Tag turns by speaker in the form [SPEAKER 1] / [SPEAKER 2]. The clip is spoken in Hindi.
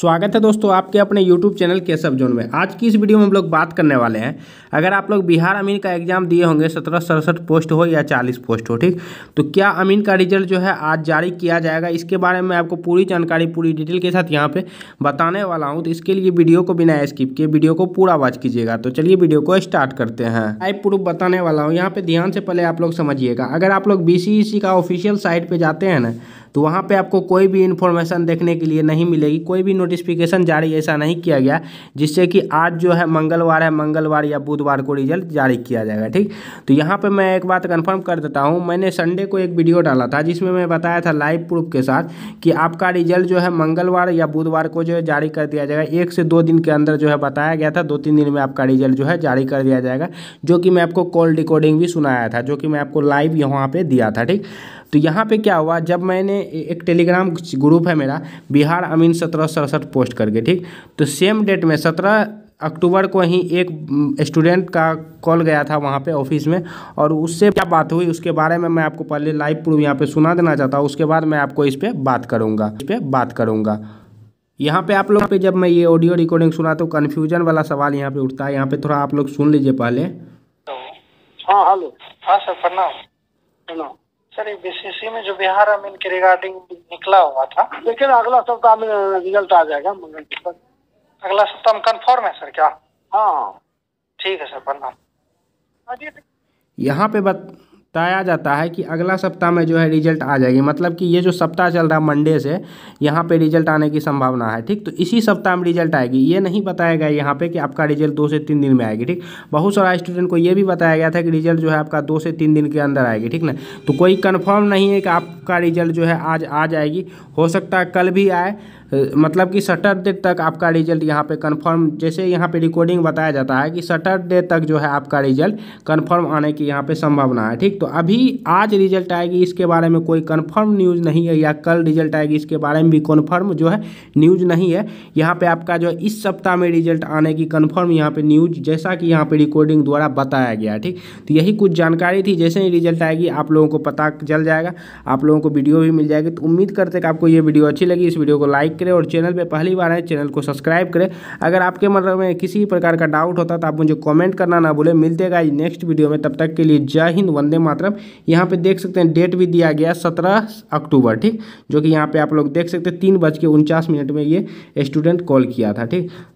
[SPEAKER 1] स्वागत है दोस्तों आपके अपने YouTube चैनल केशव जोन में आज की इस वीडियो में हम लोग बात करने वाले हैं अगर आप लोग बिहार अमीन का एग्जाम दिए होंगे सत्रह सड़सठ पोस्ट हो या चालीस पोस्ट हो ठीक तो क्या अमीन का रिजल्ट जो है आज जारी किया जाएगा इसके बारे में आपको पूरी जानकारी पूरी डिटेल के साथ यहाँ पर बताने वाला हूँ तो इसके लिए वीडियो को बिना स्किप किए वीडियो को पूरा वॉच कीजिएगा तो चलिए वीडियो को स्टार्ट करते हैं टाइप प्रूफ बताने वाला हूँ यहाँ पर ध्यान से पहले आप लोग समझिएगा अगर आप लोग बी का ऑफिशियल साइट पर जाते हैं ना तो वहाँ पर आपको कोई भी इन्फॉर्मेशन देखने के लिए नहीं मिलेगी कोई भी नोटिफिकेशन जारी ऐसा नहीं किया गया जिससे कि आज जो है मंगलवार है मंगलवार या बुधवार को रिजल्ट जारी किया जाएगा ठीक तो यहाँ पर मैं एक बात कन्फर्म कर देता हूँ मैंने संडे को एक वीडियो डाला था जिसमें मैं बताया था लाइव प्रूफ के साथ कि आपका रिजल्ट जो है मंगलवार या बुधवार को जो है जारी कर दिया जाएगा एक से दो दिन के अंदर जो है बताया गया था दो तीन दिन में आपका रिजल्ट जो है जारी कर दिया जाएगा जो कि मैं आपको कॉल रिकॉर्डिंग भी सुनाया था जो कि मैं आपको लाइव यहाँ पे दिया था ठीक तो यहाँ पे क्या हुआ जब मैंने एक टेलीग्राम ग्रुप है मेरा बिहार अमीन सत्रह सड़सठ पोस्ट करके ठीक तो सेम डेट में सत्रह अक्टूबर को ही एक स्टूडेंट हम्म, का कॉल गया था वहाँ पे ऑफिस में और उससे क्या बात हुई उसके बारे में मैं आपको पहले लाइव प्रूफ यहाँ पे सुना देना चाहता हूँ उसके बाद मैं आपको इस पर बात करूँगा इस पर बात करूँगा यहाँ पे आप लोग पे जब मैं ये ऑडियो रिकॉर्डिंग सुना तो कन्फ्यूजन वाला सवाल यहाँ पे उठता है यहाँ पे थोड़ा आप लोग सुन लीजिए पहले हाँ हेलो हाँ सर प्रणाम प्रणाम सर बीसीसी में जो बिहार अमीन के रिगार्डिंग निकला हुआ था लेकिन अगला सप्ताह में रिजल्ट आ जाएगा मंगल अगला सप्ताह में कन्फर्म है सर क्या हाँ ठीक है सर प्रणाम यहाँ पे बात बताया जाता है कि अगला सप्ताह में जो है रिजल्ट आ जाएगी मतलब कि ये जो सप्ताह चल रहा है मंडे से यहाँ पे रिजल्ट आने की संभावना है ठीक तो इसी सप्ताह में रिजल्ट आएगी ये नहीं बताया गया यहाँ पे कि आपका रिजल्ट दो से तीन दिन में आएगी ठीक बहुत सारा स्टूडेंट को ये भी बताया गया था कि रिजल्ट जो है आपका दो से तीन दिन के अंदर आएगी ठीक ना तो कोई कन्फर्म नहीं है कि आपका रिजल्ट जो है आज आ जाएगी हो सकता है कल भी आए मतलब कि सटरडे तक आपका रिजल्ट यहाँ पे कंफर्म जैसे यहाँ पे रिकॉर्डिंग बताया जाता है कि सटरडे तक जो है आपका रिजल्ट कंफर्म आने की यहाँ पे संभावना है ठीक तो अभी आज रिजल्ट आएगी इसके बारे में कोई कंफर्म न्यूज़ नहीं है या कल रिजल्ट आएगी इसके बारे में भी कन्फर्म जो है न्यूज़ नहीं है यहाँ पर आपका जो इस सप्ताह में रिजल्ट आने की कन्फर्म यहाँ पर न्यूज़ जैसा कि यहाँ पर रिकॉर्डिंग द्वारा बताया गया ठीक तो यही कुछ जानकारी थी जैसे ही रिजल्ट आएगी आप लोगों को पता चल जाएगा आप लोगों को वीडियो भी मिल जाएगी तो उम्मीद करते कि आपको ये वीडियो अच्छी लगी इस वीडियो को लाइक करें और चैनल पर पहली बार आए चैनल को सब्सक्राइब करें अगर आपके मन में किसी प्रकार का डाउट होता तो आप मुझे कॉमेंट करना ना भूलें मिलते गाइज नेक्स्ट वीडियो में तब तक के लिए जय हिंद वंदे मातरम यहाँ पर देख सकते हैं डेट भी दिया गया सत्रह अक्टूबर ठीक जो कि यहाँ पे आप लोग देख सकते हैं तीन बज के उनचास मिनट में ये स्टूडेंट कॉल किया था ठीक